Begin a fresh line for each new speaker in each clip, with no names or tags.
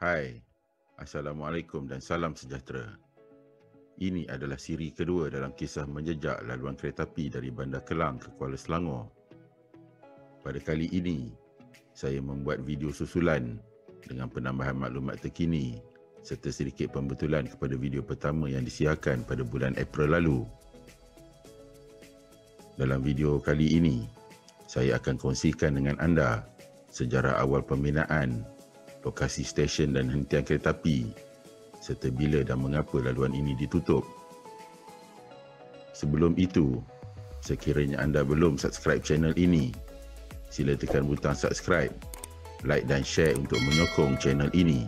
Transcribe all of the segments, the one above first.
Hai, Assalamualaikum dan salam sejahtera. Ini adalah siri kedua dalam kisah menjejak laluan kereta api dari Bandar Kelang ke Kuala Selangor. Pada kali ini, saya membuat video susulan dengan penambahan maklumat terkini serta sedikit pembetulan kepada video pertama yang disiarkan pada bulan April lalu. Dalam video kali ini, saya akan kongsikan dengan anda sejarah awal pembinaan lokasi stesen dan hentian kereta api serta bila dan mengapa laluan ini ditutup. Sebelum itu, sekiranya anda belum subscribe channel ini, sila tekan butang subscribe, like dan share untuk menyokong channel ini.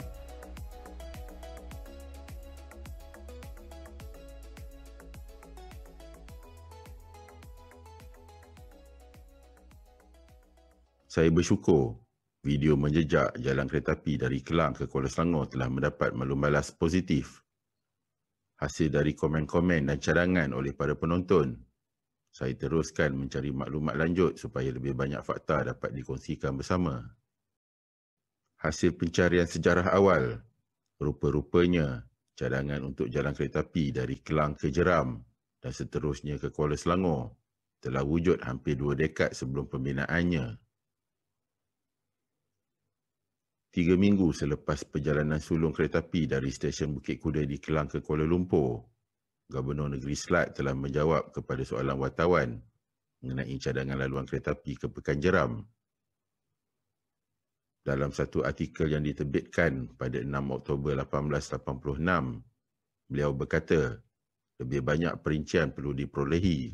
Saya bersyukur video menjejak jalan kereta api dari Kelang ke Kuala Selangor telah mendapat maklum balas positif hasil dari komen-komen dan cadangan oleh para penonton. Saya teruskan mencari maklumat lanjut supaya lebih banyak fakta dapat dikongsikan bersama. Hasil pencarian sejarah awal, rupa-rupanya cadangan untuk jalan kereta api dari Kelang ke Jeram dan seterusnya ke Kuala Selangor telah wujud hampir dua dekad sebelum pembinaannya tiga minggu selepas perjalanan sulung kereta api dari stesen Bukit Kuda di Kelang ke Kuala Lumpur, Gubernur Negeri Selat telah menjawab kepada soalan wartawan mengenai cadangan laluan kereta api ke Pekan Jeram. Dalam satu artikel yang diterbitkan pada 6 Oktober 1886, beliau berkata, lebih banyak perincian perlu diperolehi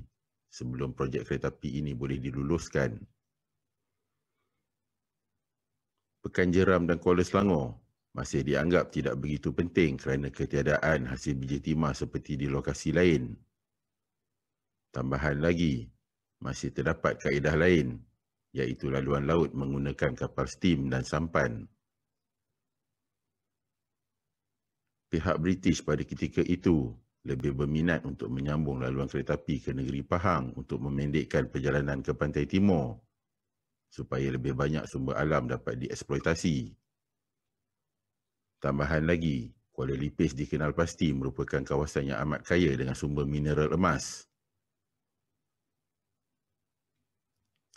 sebelum projek kereta api ini boleh diluluskan Pekan Jeram dan Kuala Selangor masih dianggap tidak begitu penting kerana ketiadaan hasil biji timah seperti di lokasi lain. Tambahan lagi, masih terdapat kaedah lain iaitu laluan laut menggunakan kapal steam dan sampan. Pihak British pada ketika itu lebih berminat untuk menyambung laluan kereta api ke negeri Pahang untuk memendekkan perjalanan ke pantai timur supaya lebih banyak sumber alam dapat dieksploitasi. Tambahan lagi, Kuala Lipis dikenal pasti merupakan kawasan yang amat kaya dengan sumber mineral emas.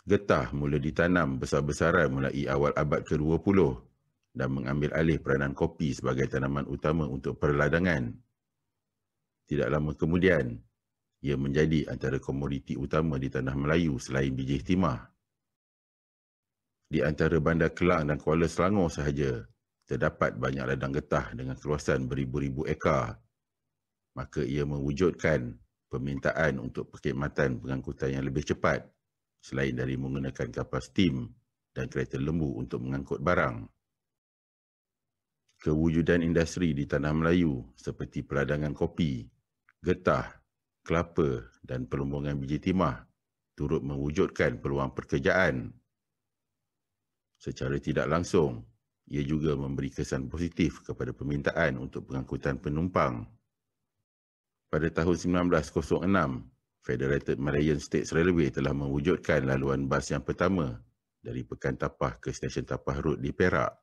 Getah mula ditanam besar-besaran mulai awal abad ke-20 dan mengambil alih peranan kopi sebagai tanaman utama untuk perladangan. Tidak lama kemudian, ia menjadi antara komoditi utama di tanah Melayu selain biji timah di antara Bandar Kelang dan Kuala Selangor sahaja terdapat banyak ladang getah dengan keluasan beribu-ribu ekar. Maka ia mewujudkan permintaan untuk perkhidmatan pengangkutan yang lebih cepat selain dari menggunakan kapal steam dan kereta lembu untuk mengangkut barang. Kewujudan industri di tanah Melayu seperti peladangan kopi, getah, kelapa dan pelumbungan biji timah turut mewujudkan peluang pekerjaan Secara tidak langsung, ia juga memberi kesan positif kepada permintaan untuk pengangkutan penumpang. Pada tahun 1906, Federated Malayan States Railway telah mewujudkan laluan bas yang pertama dari Pekan Tapah ke Stesen Tapah Road di Perak.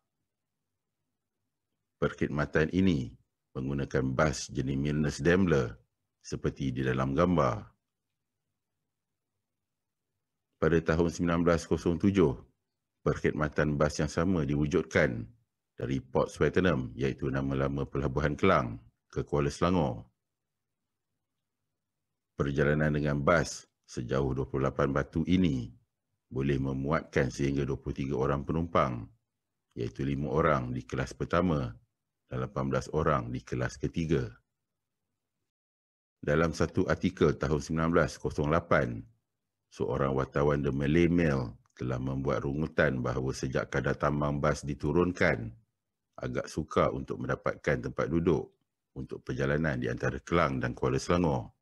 Perkhidmatan ini menggunakan bas jenis Milnes Daimler seperti di dalam gambar. Pada tahun perkhidmatan bas yang sama diwujudkan dari Port Swettenham iaitu nama lama Pelabuhan Kelang ke Kuala Selangor. Perjalanan dengan bas sejauh 28 batu ini boleh memuatkan sehingga 23 orang penumpang iaitu 5 orang di kelas pertama dan 18 orang di kelas ketiga. Dalam satu artikel tahun 1908, seorang wartawan The Malay Mail telah membuat rungutan bahawa sejak kadar tambang bas diturunkan, agak suka untuk mendapatkan tempat duduk untuk perjalanan di antara Kelang dan Kuala Selangor.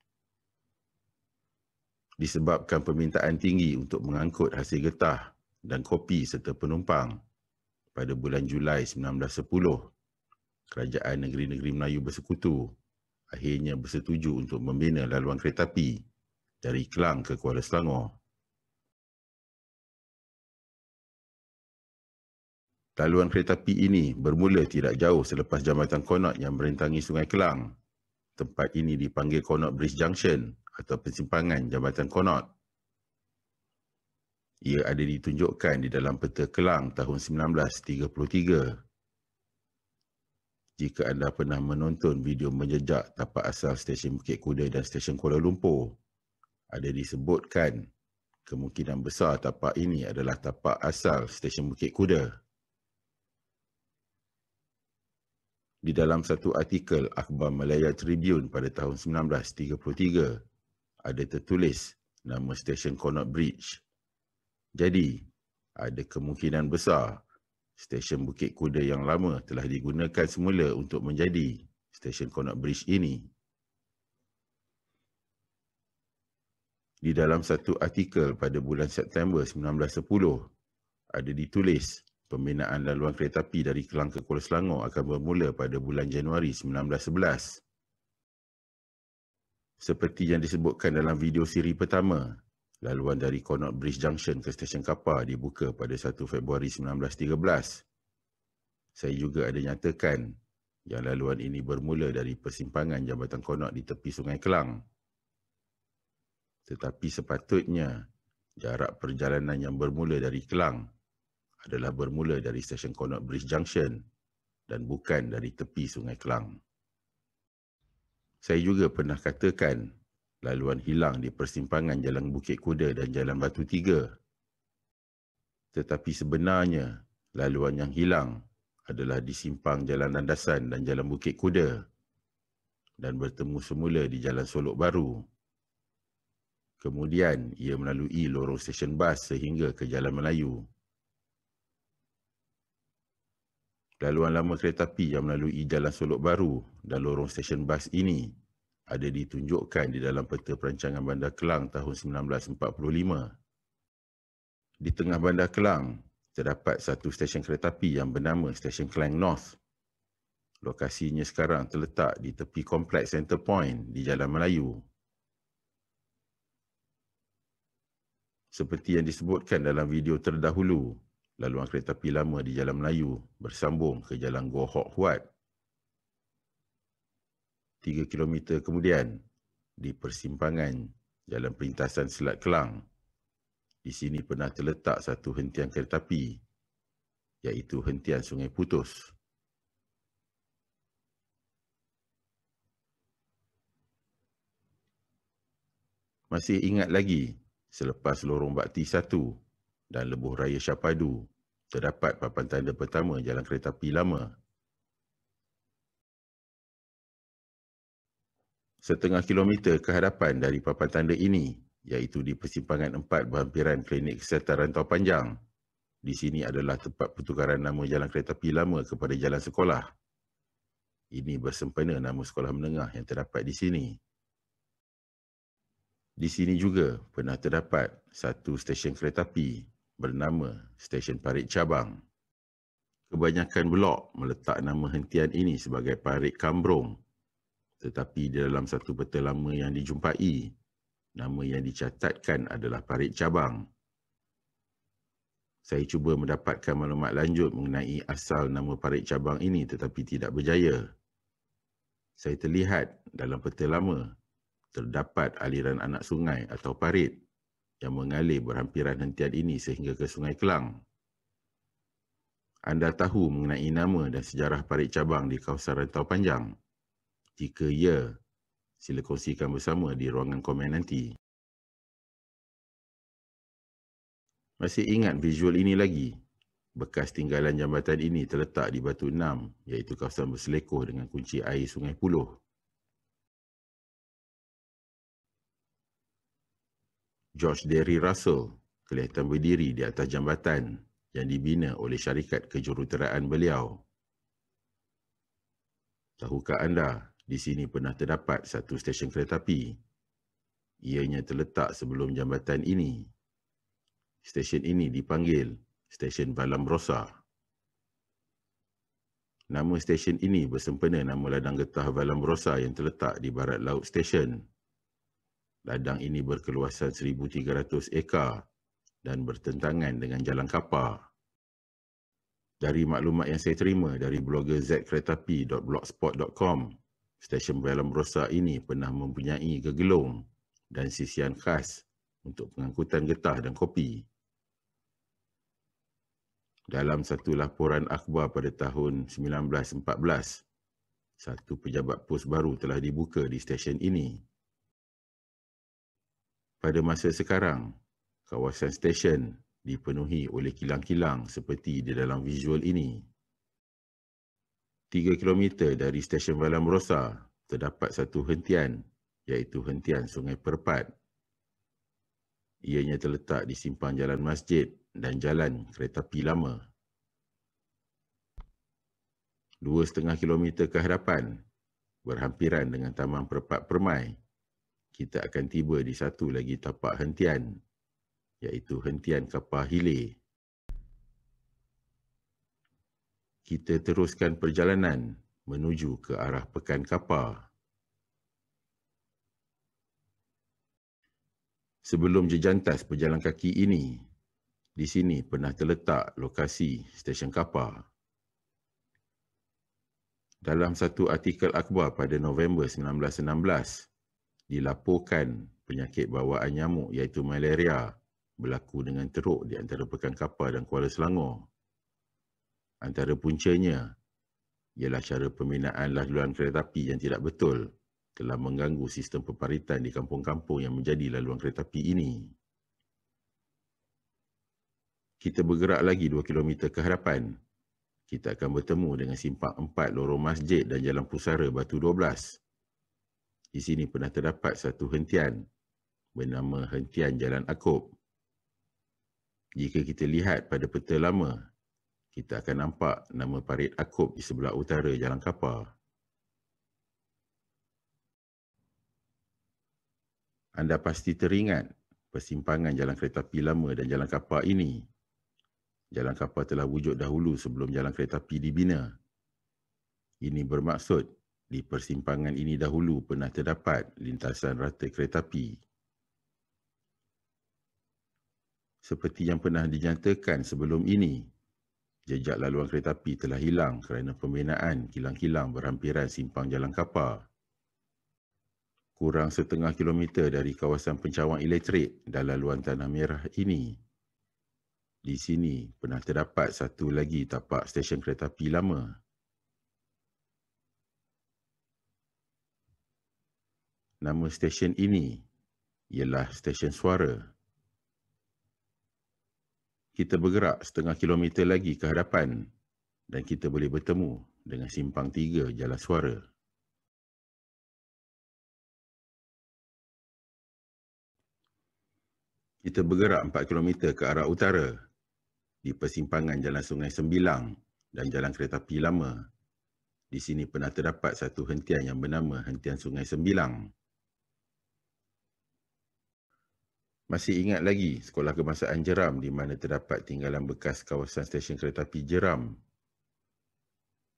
Disebabkan permintaan tinggi untuk mengangkut hasil getah dan kopi serta penumpang pada bulan Julai 1910, Kerajaan Negeri-Negeri Melayu Bersekutu akhirnya bersetuju untuk membina laluan kereta api dari Kelang ke Kuala Selangor. Laluan kereta api ini bermula tidak jauh selepas jambatan Connaught yang merintangi Sungai Kelang. Tempat ini dipanggil Connaught Bridge Junction atau persimpangan jambatan Connaught. Ia ada ditunjukkan di dalam peta Kelang tahun 1933. Jika anda pernah menonton video menjejak tapak asal stesen Bukit Kuda dan stesen Kuala Lumpur, ada disebutkan kemungkinan besar tapak ini adalah tapak asal stesen Bukit Kuda. di dalam satu artikel Akhbar Malaya Tribune pada tahun 1933 ada tertulis nama stesen Connaught Bridge. Jadi, ada kemungkinan besar stesen Bukit Kuda yang lama telah digunakan semula untuk menjadi stesen Connaught Bridge ini. Di dalam satu artikel pada bulan September 1910 ada ditulis Pembinaan laluan kereta api dari Kelang ke Kuala Selangor akan bermula pada bulan Januari 1911. Seperti yang disebutkan dalam video siri pertama, laluan dari Connaught Bridge Junction ke Stesen Kapar dibuka pada 1 Februari 1913. Saya juga ada nyatakan yang laluan ini bermula dari persimpangan Jabatan Connaught di tepi Sungai Kelang. Tetapi sepatutnya, jarak perjalanan yang bermula dari Kelang adalah bermula dari stesen Connaught Bridge Junction dan bukan dari tepi Sungai Kelang. Saya juga pernah katakan laluan hilang di persimpangan Jalan Bukit Kuda dan Jalan Batu Tiga. Tetapi sebenarnya laluan yang hilang adalah di simpang Jalan Landasan dan Jalan Bukit Kuda dan bertemu semula di Jalan Solok Baru. Kemudian ia melalui lorong stesen bas sehingga ke Jalan Melayu. Laluan lama kereta api yang melalui jalan Solok Baru dan lorong stesen bas ini ada ditunjukkan di dalam peta perancangan Bandar Kelang tahun 1945. Di tengah Bandar Kelang, terdapat satu stesen kereta api yang bernama Stesen Kelang North. Lokasinya sekarang terletak di tepi kompleks Center Point di Jalan Melayu. Seperti yang disebutkan dalam video terdahulu, laluan kereta api lama di Jalan Melayu bersambung ke Jalan Goh Hock Huat. 3 km kemudian di persimpangan Jalan Perintasan Selat Kelang. Di sini pernah terletak satu hentian kereta api iaitu hentian Sungai Putus. Masih ingat lagi selepas lorong bakti dan lebuh raya Syapadu terdapat papan tanda pertama jalan kereta api lama. Setengah kilometer ke hadapan dari papan tanda ini iaitu di persimpangan empat berhampiran klinik kesihatan rantau panjang. Di sini adalah tempat pertukaran nama jalan kereta api lama kepada jalan sekolah. Ini bersempena nama sekolah menengah yang terdapat di sini. Di sini juga pernah terdapat satu stesen kereta api bernama Stesen Parit Cabang. Kebanyakan blok meletak nama hentian ini sebagai Parit Kambrong. Tetapi dalam satu peta lama yang dijumpai, nama yang dicatatkan adalah Parit Cabang. Saya cuba mendapatkan maklumat lanjut mengenai asal nama Parit Cabang ini tetapi tidak berjaya. Saya terlihat dalam peta lama terdapat aliran anak sungai atau parit yang mengalir berhampiran hentian ini sehingga ke Sungai Kelang. Anda tahu mengenai nama dan sejarah parit cabang di kawasan rantau panjang? Jika ya, sila kongsikan bersama di ruangan komen nanti. Masih ingat visual ini lagi? Bekas tinggalan jambatan ini terletak di Batu 6 iaitu kawasan berselekoh dengan kunci air Sungai Puluh. George Derry Russell kelihatan berdiri di atas jambatan yang dibina oleh syarikat kejuruteraan beliau. Tahukah anda, di sini pernah terdapat satu stesen kereta api. Ianya terletak sebelum jambatan ini. Stesen ini dipanggil Stesen Balam Rosa. Nama stesen ini bersempena nama ladang getah Balam Rosa yang terletak di barat laut stesen. Ladang ini berkeluasan 1,300 ekar dan bertentangan dengan jalan kapal. Dari maklumat yang saya terima dari blogger zkeretapi.blogspot.com, stesen Velam Rosa ini pernah mempunyai gegelung dan sisian khas untuk pengangkutan getah dan kopi. Dalam satu laporan akhbar pada tahun 1914, satu pejabat pos baru telah dibuka di stesen ini pada masa sekarang, kawasan stesen dipenuhi oleh kilang-kilang seperti di dalam visual ini. 3 km dari stesen Valam Rosa terdapat satu hentian iaitu hentian Sungai Perpat. Ianya terletak di simpang jalan masjid dan jalan kereta api lama. 2.5 km ke hadapan berhampiran dengan Taman Perpat Permai kita akan tiba di satu lagi tapak hentian iaitu hentian kapal Hile. Kita teruskan perjalanan menuju ke arah pekan kapal. Sebelum jejantas berjalan kaki ini, di sini pernah terletak lokasi stesen kapal. Dalam satu artikel akhbar pada November 1916, dilaporkan penyakit bawaan nyamuk iaitu malaria berlaku dengan teruk di antara Pekan Kapal dan Kuala Selangor. Antara puncanya ialah cara pembinaan laluan kereta api yang tidak betul telah mengganggu sistem peparitan di kampung-kampung yang menjadi laluan kereta api ini. Kita bergerak lagi 2 km ke hadapan. Kita akan bertemu dengan simpang 4 lorong masjid dan jalan pusara Batu di sini pernah terdapat satu hentian bernama hentian Jalan Akob. Jika kita lihat pada peta lama, kita akan nampak nama parit Akob di sebelah utara Jalan Kapal. Anda pasti teringat persimpangan Jalan Kereta Api Lama dan Jalan Kapal ini. Jalan Kapal telah wujud dahulu sebelum Jalan Kereta Api dibina. Ini bermaksud di persimpangan ini dahulu pernah terdapat lintasan rata kereta api. Seperti yang pernah dinyatakan sebelum ini, jejak laluan kereta api telah hilang kerana pembinaan kilang-kilang berhampiran simpang jalan kapal. Kurang setengah kilometer dari kawasan pencawang elektrik dan laluan tanah merah ini, di sini pernah terdapat satu lagi tapak stesen kereta api lama Nama stesen ini ialah stesen suara. Kita bergerak setengah kilometer lagi ke hadapan dan kita boleh bertemu dengan simpang tiga jalan suara. Kita bergerak 4 km ke arah utara di persimpangan Jalan Sungai Sembilang dan Jalan Kereta Pilama. Di sini pernah terdapat satu hentian yang bernama Hentian Sungai Sembilang. Masih ingat lagi sekolah kebangsaan Jeram di mana terdapat tinggalan bekas kawasan stesen kereta api Jeram.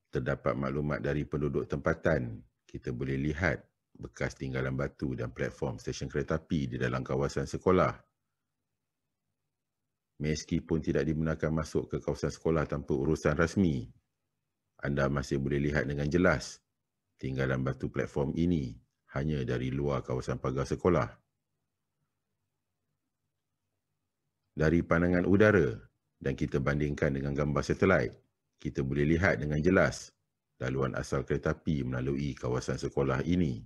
Terdapat maklumat dari penduduk tempatan. Kita boleh lihat bekas tinggalan batu dan platform stesen kereta api di dalam kawasan sekolah. Meskipun tidak dibenarkan masuk ke kawasan sekolah tanpa urusan rasmi, anda masih boleh lihat dengan jelas tinggalan batu platform ini hanya dari luar kawasan pagar sekolah. dari pandangan udara dan kita bandingkan dengan gambar satelit, kita boleh lihat dengan jelas laluan asal kereta api melalui kawasan sekolah ini.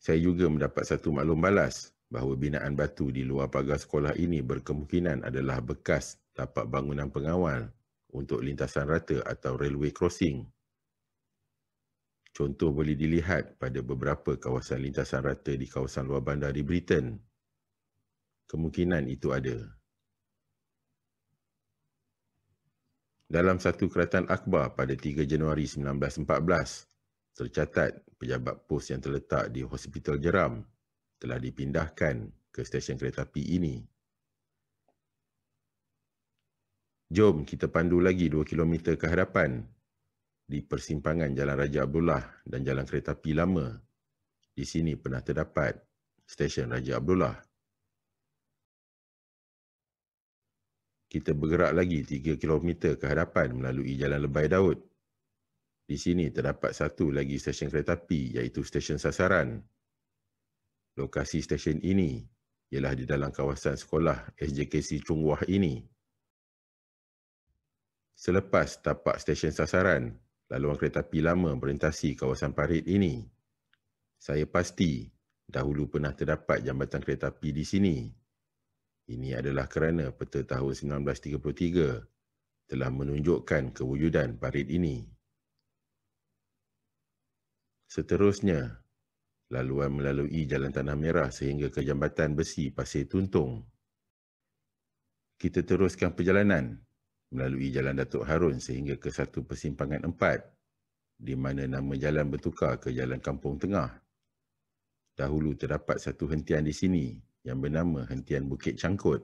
Saya juga mendapat satu maklum balas bahawa binaan batu di luar pagar sekolah ini berkemungkinan adalah bekas tapak bangunan pengawal untuk lintasan rata atau railway crossing Contoh boleh dilihat pada beberapa kawasan lintasan rata di kawasan luar bandar di Britain. Kemungkinan itu ada. Dalam satu keratan akhbar pada 3 Januari 1914, tercatat pejabat pos yang terletak di Hospital Jeram telah dipindahkan ke stesen kereta api ini. Jom kita pandu lagi 2 km ke hadapan di persimpangan Jalan Raja Abdullah dan Jalan Kereta Api Lama. Di sini pernah terdapat stesen Raja Abdullah. Kita bergerak lagi 3 km ke hadapan melalui Jalan Lebai Daud. Di sini terdapat satu lagi stesen kereta api iaitu stesen sasaran. Lokasi stesen ini ialah di dalam kawasan sekolah SJKC Chung Wah ini. Selepas tapak stesen sasaran, laluan kereta api lama berlintasi kawasan parit ini. Saya pasti dahulu pernah terdapat jambatan kereta api di sini. Ini adalah kerana peta tahun 1933 telah menunjukkan kewujudan parit ini. Seterusnya, laluan melalui jalan tanah merah sehingga ke jambatan besi Pasir Tuntung. Kita teruskan perjalanan melalui Jalan Datuk Harun sehingga ke satu persimpangan empat di mana nama jalan bertukar ke Jalan Kampung Tengah. Dahulu terdapat satu hentian di sini yang bernama Hentian Bukit Cangkut.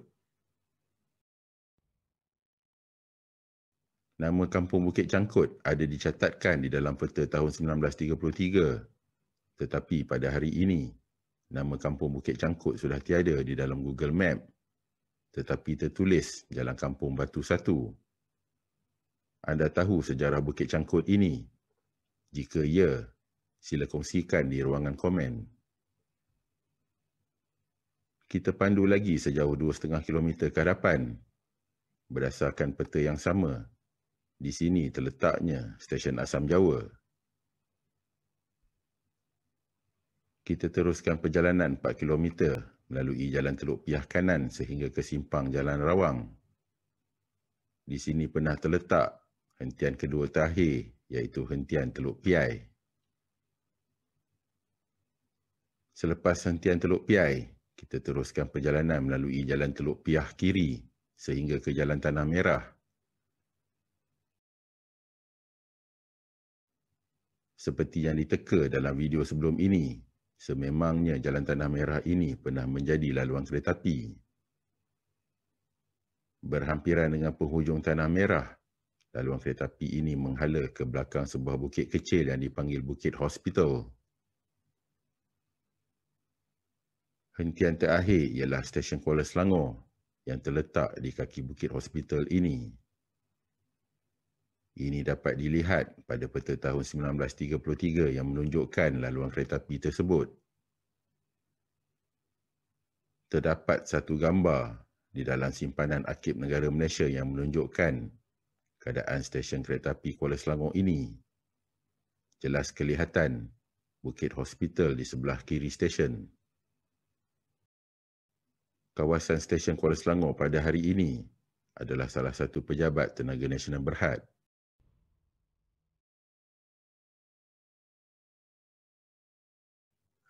Nama Kampung Bukit Cangkut ada dicatatkan di dalam peta tahun 1933. Tetapi pada hari ini, nama Kampung Bukit Cangkut sudah tiada di dalam Google Map tetapi tertulis Jalan Kampung Batu 1. Anda tahu sejarah Bukit Cangkut ini? Jika ya, sila kongsikan di ruangan komen. Kita pandu lagi sejauh 2.5 km ke hadapan. Berdasarkan peta yang sama, di sini terletaknya stesen Asam Jawa. Kita teruskan perjalanan 4 km melalui Jalan Teluk Piah Kanan sehingga ke simpang Jalan Rawang. Di sini pernah terletak hentian kedua terakhir iaitu hentian Teluk Piai. Selepas hentian Teluk Piai, kita teruskan perjalanan melalui Jalan Teluk Piah Kiri sehingga ke Jalan Tanah Merah. Seperti yang diteka dalam video sebelum ini, sememangnya jalan tanah merah ini pernah menjadi laluan kereta api. Berhampiran dengan penghujung tanah merah, laluan kereta api ini menghala ke belakang sebuah bukit kecil yang dipanggil Bukit Hospital. Hentian terakhir ialah Stesen Kuala Selangor yang terletak di kaki Bukit Hospital ini. Ini dapat dilihat pada peta tahun 1933 yang menunjukkan laluan kereta api tersebut. Terdapat satu gambar di dalam simpanan akib negara Malaysia yang menunjukkan keadaan stesen kereta api Kuala Selangor ini. Jelas kelihatan Bukit Hospital di sebelah kiri stesen. Kawasan stesen Kuala Selangor pada hari ini adalah salah satu pejabat tenaga nasional berhad.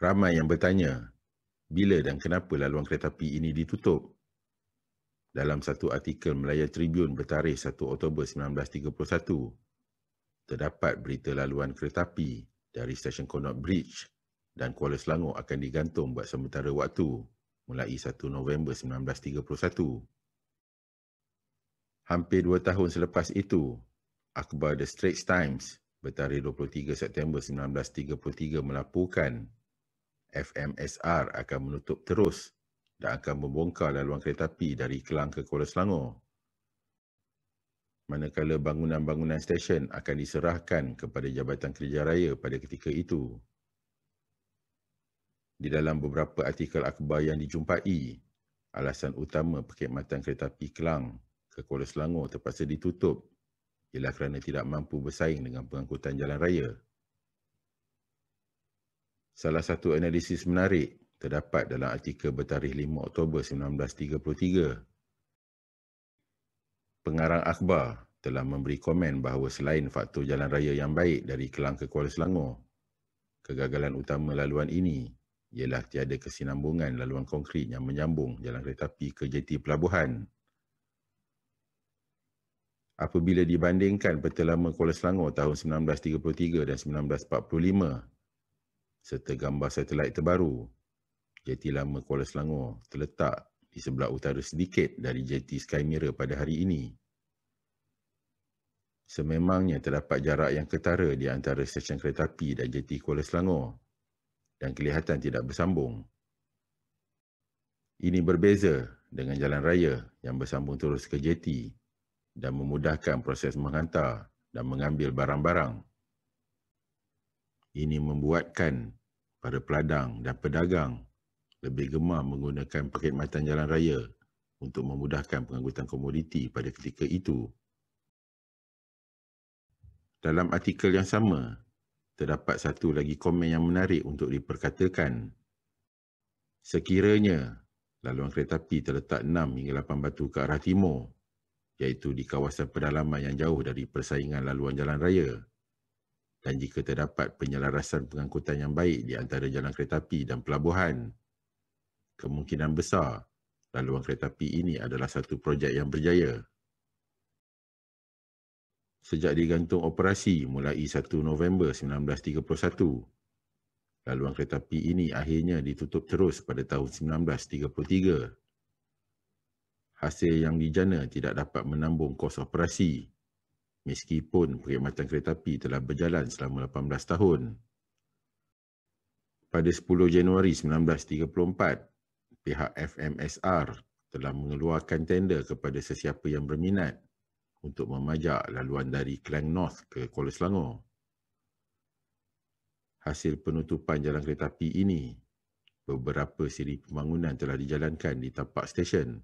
ramai yang bertanya bila dan kenapa laluan kereta api ini ditutup. Dalam satu artikel Melayu Tribune bertarikh 1 Oktober 1931, terdapat berita laluan kereta api dari stesen Connaught Bridge dan Kuala Selangor akan digantung buat sementara waktu mulai 1 November 1931. Hampir dua tahun selepas itu, akhbar The Straits Times bertarikh 23 September 1933 melaporkan FMSR akan menutup terus dan akan membongkar laluan kereta api dari Kelang ke Kuala Selangor. Manakala bangunan-bangunan stesen akan diserahkan kepada Jabatan Kerja Raya pada ketika itu. Di dalam beberapa artikel akhbar yang dijumpai, alasan utama perkhidmatan kereta api Kelang ke Kuala Selangor terpaksa ditutup ialah kerana tidak mampu bersaing dengan pengangkutan jalan raya. Salah satu analisis menarik terdapat dalam artikel bertarikh 5 Oktober 1933. Pengarang akhbar telah memberi komen bahawa selain faktor jalan raya yang baik dari Kelang ke Kuala Selangor, kegagalan utama laluan ini ialah tiada kesinambungan laluan konkrit yang menyambung jalan kereta api ke jeti pelabuhan. Apabila dibandingkan peta lama Kuala Selangor tahun 1933 dan 1945, serta gambar satelit terbaru. Jeti lama Kuala Selangor terletak di sebelah utara sedikit dari jeti Sky Mirror pada hari ini. Sememangnya terdapat jarak yang ketara di antara stesen kereta api dan jeti Kuala Selangor dan kelihatan tidak bersambung. Ini berbeza dengan jalan raya yang bersambung terus ke jeti dan memudahkan proses menghantar dan mengambil barang-barang. Ini membuatkan para peladang dan pedagang lebih gemar menggunakan perkhidmatan jalan raya untuk memudahkan pengangkutan komoditi pada ketika itu. Dalam artikel yang sama, terdapat satu lagi komen yang menarik untuk diperkatakan. Sekiranya laluan kereta api terletak 6 hingga 8 batu ke arah timur, iaitu di kawasan pedalaman yang jauh dari persaingan laluan jalan raya, dan jika terdapat penyelarasan pengangkutan yang baik di antara jalan kereta api dan pelabuhan, kemungkinan besar laluan kereta api ini adalah satu projek yang berjaya. Sejak digantung operasi mulai 1 November 1931, laluan kereta api ini akhirnya ditutup terus pada tahun 1933. Hasil yang dijana tidak dapat menambung kos operasi meskipun perkhidmatan kereta api telah berjalan selama 18 tahun. Pada 10 Januari 1934, pihak FMSR telah mengeluarkan tender kepada sesiapa yang berminat untuk memajak laluan dari Klang North ke Kuala Selangor. Hasil penutupan jalan kereta api ini, beberapa siri pembangunan telah dijalankan di tapak stesen.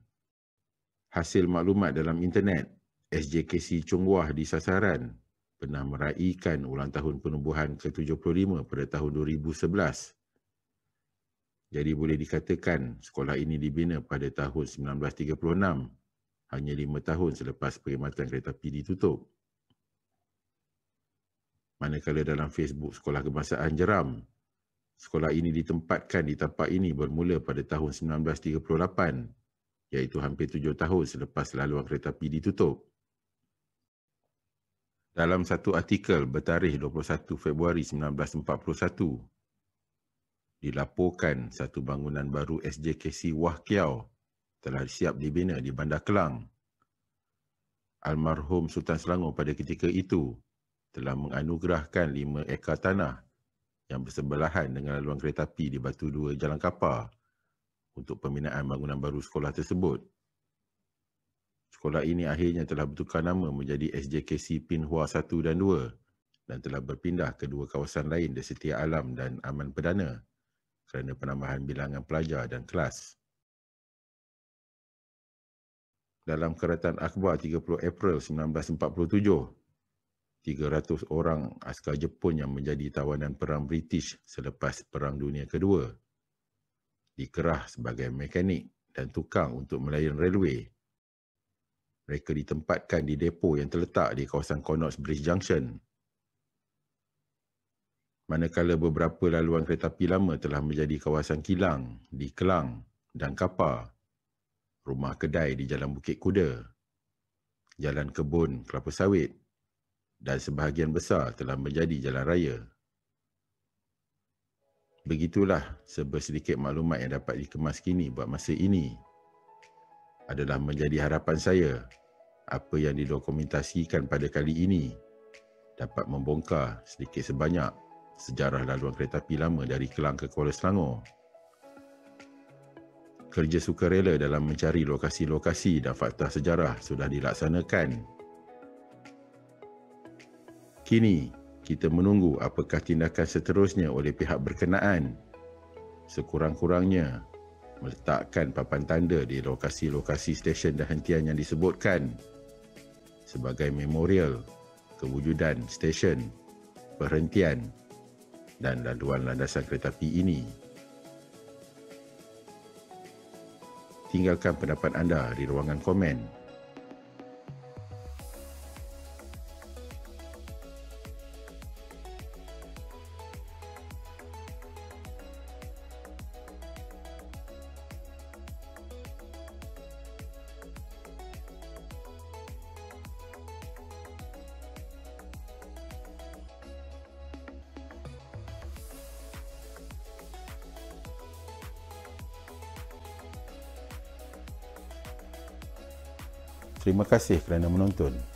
Hasil maklumat dalam internet SJKC Wah di Sasaran pernah meraihkan ulang tahun penubuhan ke-75 pada tahun 2011. Jadi boleh dikatakan sekolah ini dibina pada tahun 1936, hanya lima tahun selepas perkhidmatan kereta api ditutup. Manakala dalam Facebook Sekolah Kebangsaan Jeram, sekolah ini ditempatkan di tapak ini bermula pada tahun 1938, iaitu hampir tujuh tahun selepas laluan kereta api ditutup dalam satu artikel bertarikh 21 Februari 1941 dilaporkan satu bangunan baru SJKC Wah Kiau telah siap dibina di Bandar Kelang. Almarhum Sultan Selangor pada ketika itu telah menganugerahkan 5 ekar tanah yang bersebelahan dengan laluan kereta api di Batu 2 Jalan Kapar untuk pembinaan bangunan baru sekolah tersebut. Sekolah ini akhirnya telah bertukar nama menjadi SJKC Pinhua 1 dan 2 dan telah berpindah ke dua kawasan lain di Setia Alam dan Aman Perdana kerana penambahan bilangan pelajar dan kelas. Dalam keratan akhbar 30 April 1947, 300 orang askar Jepun yang menjadi tawanan perang British selepas Perang Dunia Kedua dikerah sebagai mekanik dan tukang untuk melayan railway mereka ditempatkan di depo yang terletak di kawasan Connaught Bridge Junction. Manakala beberapa laluan kereta api lama telah menjadi kawasan kilang di Kelang dan Kapar, rumah kedai di Jalan Bukit Kuda, Jalan Kebun Kelapa Sawit dan sebahagian besar telah menjadi jalan raya. Begitulah sebersedikit maklumat yang dapat dikemas kini buat masa ini adalah menjadi harapan saya apa yang didokumentasikan pada kali ini dapat membongkar sedikit sebanyak sejarah laluan kereta api lama dari Kelang ke Kuala Selangor. Kerja sukarela dalam mencari lokasi-lokasi dan fakta sejarah sudah dilaksanakan. Kini, kita menunggu apakah tindakan seterusnya oleh pihak berkenaan. Sekurang-kurangnya, meletakkan papan tanda di lokasi-lokasi stesen dan hentian yang disebutkan sebagai memorial kewujudan stesen, perhentian dan laluan landasan kereta api ini. Tinggalkan pendapat anda di ruangan komen. Terima kasih kerana menonton.